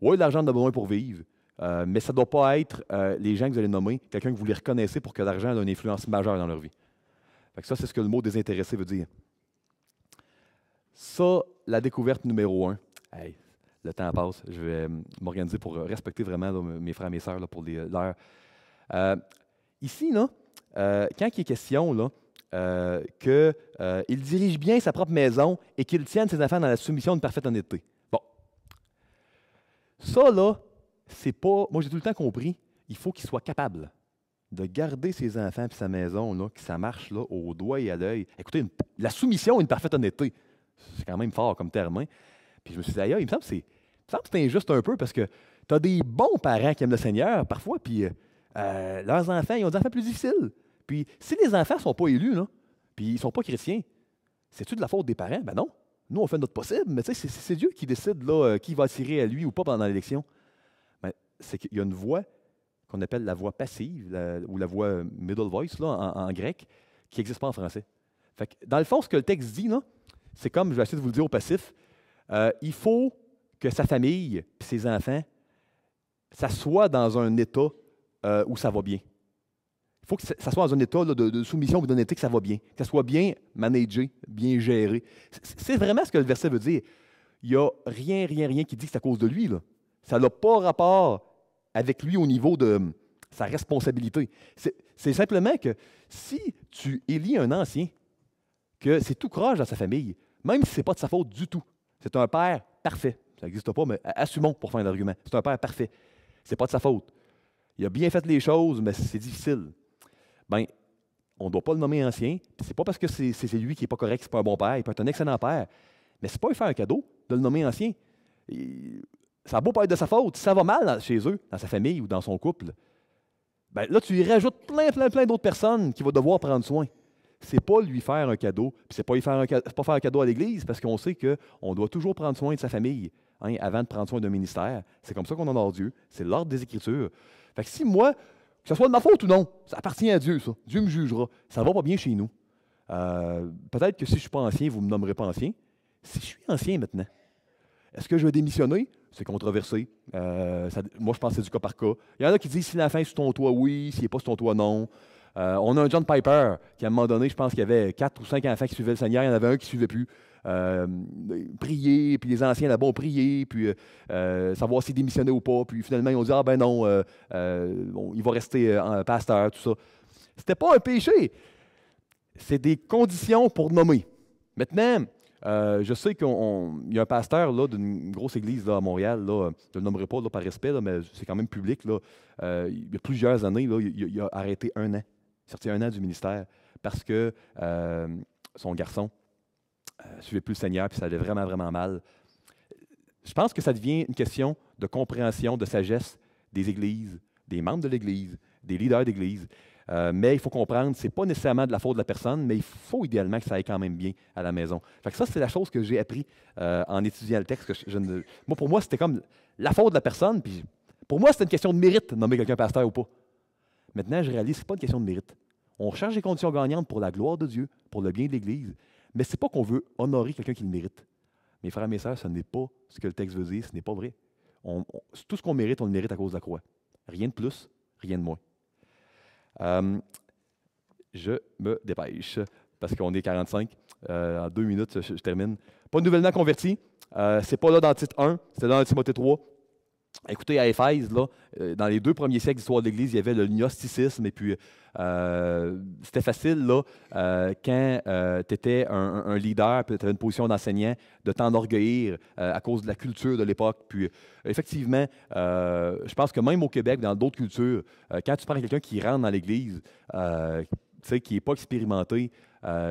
Oui, l'argent en a besoin pour vivre, euh, mais ça ne doit pas être euh, les gens que vous allez nommer, quelqu'un que vous les reconnaissez pour que l'argent a une influence majeure dans leur vie. Fait ça, c'est ce que le mot désintéressé veut dire. Ça, la découverte numéro un. Hey, le temps passe. Je vais m'organiser pour respecter vraiment mes frères et mes sœurs pour l'heure. ici, là, euh, quand il est question là, euh, qu'il euh, dirige bien sa propre maison et qu'il tienne ses enfants dans la soumission de parfaite honnêteté. Bon. Ça, là, c'est pas. Moi, j'ai tout le temps compris. Il faut qu'il soit capable de garder ses enfants et sa maison, là, que ça marche là, au doigt et à l'œil. Écoutez, la soumission et une parfaite honnêteté, c'est quand même fort comme terme. Hein. Puis je me suis dit, aïe, il me semble que c'est injuste un peu parce que tu as des bons parents qui aiment le Seigneur parfois, puis leurs enfants, ils ont des enfants plus difficiles. Puis si les enfants ne sont pas élus, puis ils ne sont pas chrétiens, c'est-tu de la faute des parents? Ben non. Nous, on fait notre possible, mais c'est Dieu qui décide là, euh, qui va tirer à lui ou pas pendant l'élection. Mais ben, c'est qu'il y a une voix qu'on appelle la voix passive ou la voix euh, middle voice en, grec qui n'existe pas en français. Fait dans le fond, ce que le texte dit, c'est comme, je vais essayer de vous le dire au passif, euh, il faut que sa famille et ses enfants, ça soit dans un état où ça va bien. Il faut que ça soit dans un état de, soumission ou d'honnêteté que ça va bien, que ça soit bien managé, bien géré. C'est vraiment ce que le verset veut dire. Il n'y a rien, rien, rien qui dit que c'est à cause de lui. Ça n'a pas rapport avec lui au niveau de hum, sa responsabilité. C'est simplement que si tu élis un ancien, que c'est tout croche dans sa famille, même si ce n'est pas de sa faute du tout, c'est un père parfait. Ça n'existe pas, mais assumons pour faire un C'est un père parfait. Ce n'est pas de sa faute. Il a bien fait les choses, mais c'est difficile ben on ne doit pas le nommer ancien. C'est pas parce que c'est lui qui n'est pas correct, c'est pas un bon père, il peut être un excellent père. Mais c'est pas lui faire un cadeau de le nommer ancien. ça n'a beau pas être de sa faute, ça va mal chez eux, dans sa famille ou dans son couple. Ben, là, tu y rajoutes plein, plein, plein d'autres personnes qui vont devoir prendre soin. C'est pas lui faire un cadeau, puis c'est pas lui faire un, cadeau à l'Église, parce qu'on sait qu'on doit toujours prendre soin de sa famille hein, avant de prendre soin d'un ministère. C'est comme ça qu'on honore Dieu. C'est l'ordre des Écritures. Fait si moi, que ce soit de ma faute ou non, ça appartient à Dieu, ça. Dieu me jugera. Ça ne va pas bien chez nous. Euh, peut-être que si je ne suis pas ancien, vous ne me nommerez pas ancien. Si je suis ancien maintenant, est-ce que je vais démissionner? C'est controversé. Euh, moi, je pense que c'est du cas par cas. Il y en a qui disent si la fin est sur ton toit, oui. S'il n'est pas sur ton toit, non. Euh, on a un John Piper qui, à un moment donné, je pense qu'il y avait quatre ou cinq enfants qui suivaient le Seigneur. Il y en avait un qui ne suivait plus. Euh, prier, puis les anciens là-bas ont prié, puis euh, euh, savoir s'ils démissionnaient ou pas. Puis finalement, ils ont dit Ah ben non, il va rester pasteur, tout ça. C'était pas un péché. C'est des conditions pour nommer. Maintenant, je sais qu'il y a un pasteur d'une grosse église là, à Montréal, je ne le nommerai pas par respect, mais c'est quand même public. il y a plusieurs années, il, a arrêté un an, sorti un an du ministère parce que son garçon euh, suivez plus le Seigneur, puis ça allait vraiment, vraiment mal. Je pense que ça devient une question de compréhension, de sagesse des églises, des membres de l'Église, des leaders d'Église. Euh, mais il faut comprendre, ce n'est pas nécessairement de la faute de la personne, mais il faut idéalement que ça aille quand même bien à la maison. ça, c'est la chose que j'ai appris euh, en étudiant le texte. pour moi, c'était comme la faute de la personne. Puis pour moi, c'était une question de mérite nommer quelqu'un pasteur ou pas. Maintenant, je réalise que ce n'est pas une question de mérite. On change les conditions gagnantes pour la gloire de Dieu, pour le bien de l'Église. Mais c'est pas qu'on veut honorer quelqu'un qui le mérite. Mes frères et mes sœurs, ce n'est pas ce que le texte veut dire, ce n'est pas vrai. tout ce qu'on mérite, on le mérite à cause de la croix. Rien de plus, rien de moins. Euh, je me dépêche parce qu'on est 45. Euh, en deux minutes, je, termine. Pas de nouvellement converti. Euh, c'est pas là dans le titre 1, c'est dans le Timothée 3. Écoutez, à Éphèse, là, euh, dans les deux premiers siècles d'histoire de l'Église, il y avait le gnosticisme. Et puis, euh, c'était facile, là, euh, quand tu étais un, leader, puis tu avais une position d'enseignant, de t'enorgueillir à cause de la culture de l'époque. Puis, effectivement, je pense que même au Québec, dans d'autres cultures, quand tu parles à quelqu'un qui rentre dans l'Église, qui n'est pas expérimenté,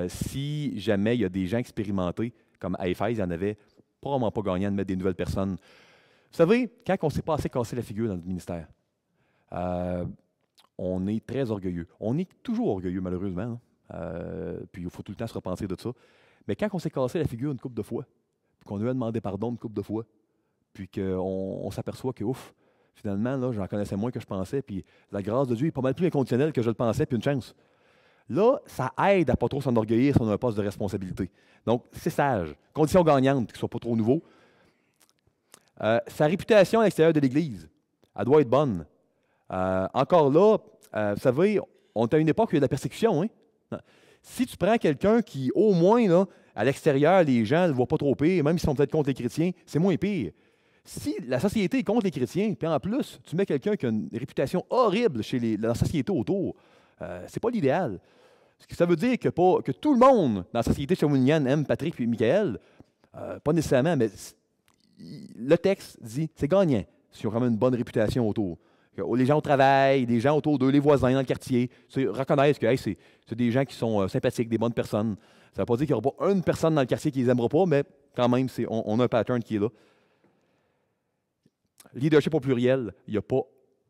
si jamais il y a des gens expérimentés, comme à Éphèse, il y en avait probablement pas gagné de mettre des nouvelles personnes. Vous savez, quand on s'est pas assez cassé la figure dans le ministère, euh, on est très orgueilleux. On est toujours orgueilleux, malheureusement. Hein. Euh, puis il faut tout le temps se repenser de ça. Mais quand on s'est cassé la figure une coupe de fois, puis qu'on a demandé pardon une coupe de fois, puis qu'on s'aperçoit que, ouf, finalement, là, j'en connaissais moins que je pensais, puis la grâce de Dieu est pas mal plus inconditionnelle que je le pensais, puis une chance. Là, ça aide à pas trop s'enorgueillir si on a un poste de responsabilité. Donc, c'est sage. Condition gagnante, qu'il ne soit pas trop nouveau. Euh, sa réputation à l'extérieur de l'Église, elle doit être bonne. Euh, encore là, euh, vous savez, on est à une époque où il y a de la persécution. Hein. Si tu prends quelqu'un qui, au moins, à l'extérieur, les gens ne le voient pas trop pire, même s'ils sont peut-être contre les chrétiens, c'est moins pire. Si la société est contre les chrétiens, puis en plus, tu mets quelqu'un qui a une réputation horrible chez les, la société autour, c'est pas l'idéal. Ça veut dire que, que tout le monde dans la société chamonienne aime Patrick et Michael, pas nécessairement, mais le texte dit c'est gagnant si on même une bonne réputation autour. Oh, les gens au travail, les gens autour d'eux, les voisins dans le quartier, reconnaissent que c'est des gens qui sont euh, sympathiques, des bonnes personnes. Ça ne veut pas dire qu'il n'y aura pas une personne dans le quartier qui ne les aimera pas, mais quand même, on, a un pattern qui est là. Leadership au pluriel, il n'y a pas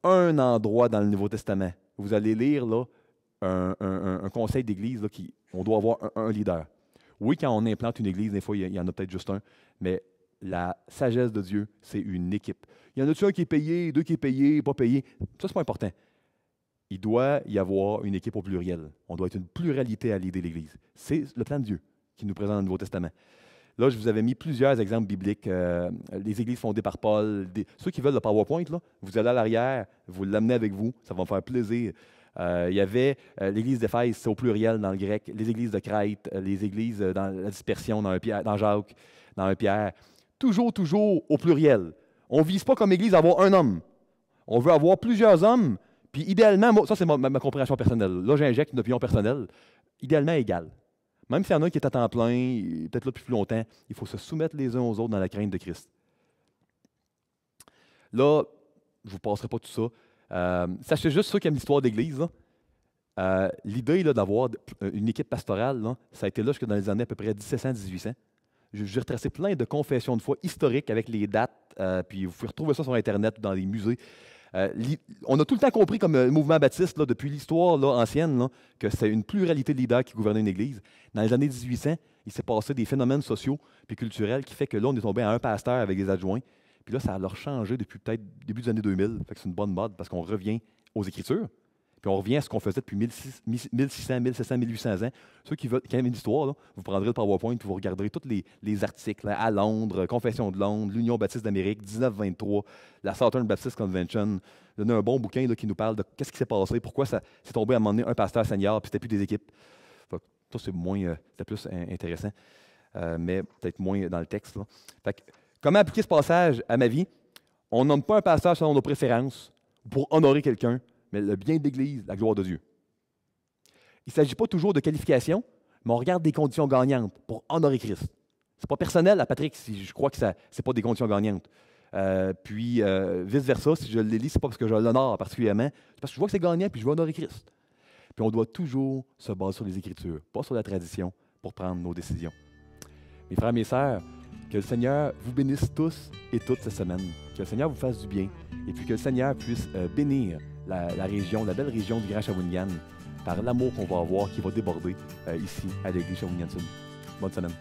un endroit dans le Nouveau Testament. Vous allez lire là, un, conseil d'église qui on doit avoir un, un, leader. Oui, quand on implante une église, des fois, il y, en a peut-être juste un, mais la sagesse de Dieu, c'est une équipe. Il y en a-tu un qui est payé, deux qui est payé, pas payé? Ça, c'est pas important. Il doit y avoir une équipe au pluriel. On doit être une pluralité à l'idée de l'Église. C'est le plan de Dieu qui nous présente dans le Nouveau Testament. Là, je vous avais mis plusieurs exemples bibliques. Euh, les églises fondées par Paul. Ceux qui veulent le PowerPoint, là, vous allez à l'arrière, vous l'amenez avec vous, ça va me faire plaisir. Euh, il y avait l'Église euh, l'église d'Éphèse, c'est au pluriel dans le grec, les églises de Crète, les églises dans la dispersion dans, Pierre, dans Jacques, dans un Pierre. Toujours, toujours au pluriel. On ne vise pas comme Église à avoir un homme. On veut avoir plusieurs hommes, puis idéalement, moi, ça c'est ma, compréhension personnelle. Là, j'injecte une opinion personnelle. Idéalement égale. Même s'il y en a un qui est à temps plein, peut-être là depuis plus longtemps, il faut se soumettre les uns aux autres dans la crainte de Christ. Là, je ne vous passerai pas tout ça. Euh, sachez juste ceux qui aiment l'histoire d'Église. Euh, l'idée d'avoir euh, une équipe pastorale, ça a été là jusque dans les années à peu près 1700-1800. J'ai retracé plein de confessions de foi historiques avec les dates, euh, puis vous pouvez retrouver ça sur Internet ou dans les musées. Euh, on a tout le temps compris, comme le euh, mouvement baptiste, depuis l'histoire ancienne, que c'est une pluralité de leaders qui gouvernait une Église. Dans les années 1800, il s'est passé des phénomènes sociaux et culturels qui fait que là, on est tombé à un pasteur avec des adjoints. Puis là, ça a leur changé depuis peut-être début des années 2000. c'est une bonne mode parce qu'on revient aux Écritures. Puis on revient à ce qu'on faisait depuis 1600, 1700, 1800 ans. Ceux qui veulent, quand même une histoire, vous prendrez le PowerPoint et vous regarderez tous les, articles hein, à Londres, euh, Confession de Londres, l'Union baptiste d'Amérique, 1923, la Southern Baptist Convention. Il y a un bon bouquin qui nous parle de qu'est-ce qui s'est passé, pourquoi ça s'est tombé à un moment donné un pasteur seigneur. puis c'était plus des équipes. ça, c'est moins, euh, plus intéressant, euh, mais peut-être moins dans le texte. comment appliquer ce passage à ma vie? On nomme pas un pasteur selon nos préférences pour honorer quelqu'un mais le bien de l'Église, la gloire de Dieu. Il ne s'agit pas toujours de qualification, mais on regarde des conditions gagnantes pour honorer Christ. C'est pas personnel à Patrick si je crois que ce n'est pas des conditions gagnantes. Euh, puis euh, vice-versa, si je les lis, ce pas parce que je l'honore particulièrement, c'est parce que je vois que c'est gagnant, puis je veux honorer Christ. Puis on doit toujours se baser sur les Écritures, pas sur la tradition, pour prendre nos décisions. Mes frères, mes sœurs, que le Seigneur vous bénisse tous et toutes cette semaine. Que le Seigneur vous fasse du bien. Et puis que le Seigneur puisse euh, bénir la, région, la belle région du Grand Shawinigan, par l'amour qu'on va avoir, qui va déborder euh, ici à l'église Shawinigan Bonne semaine.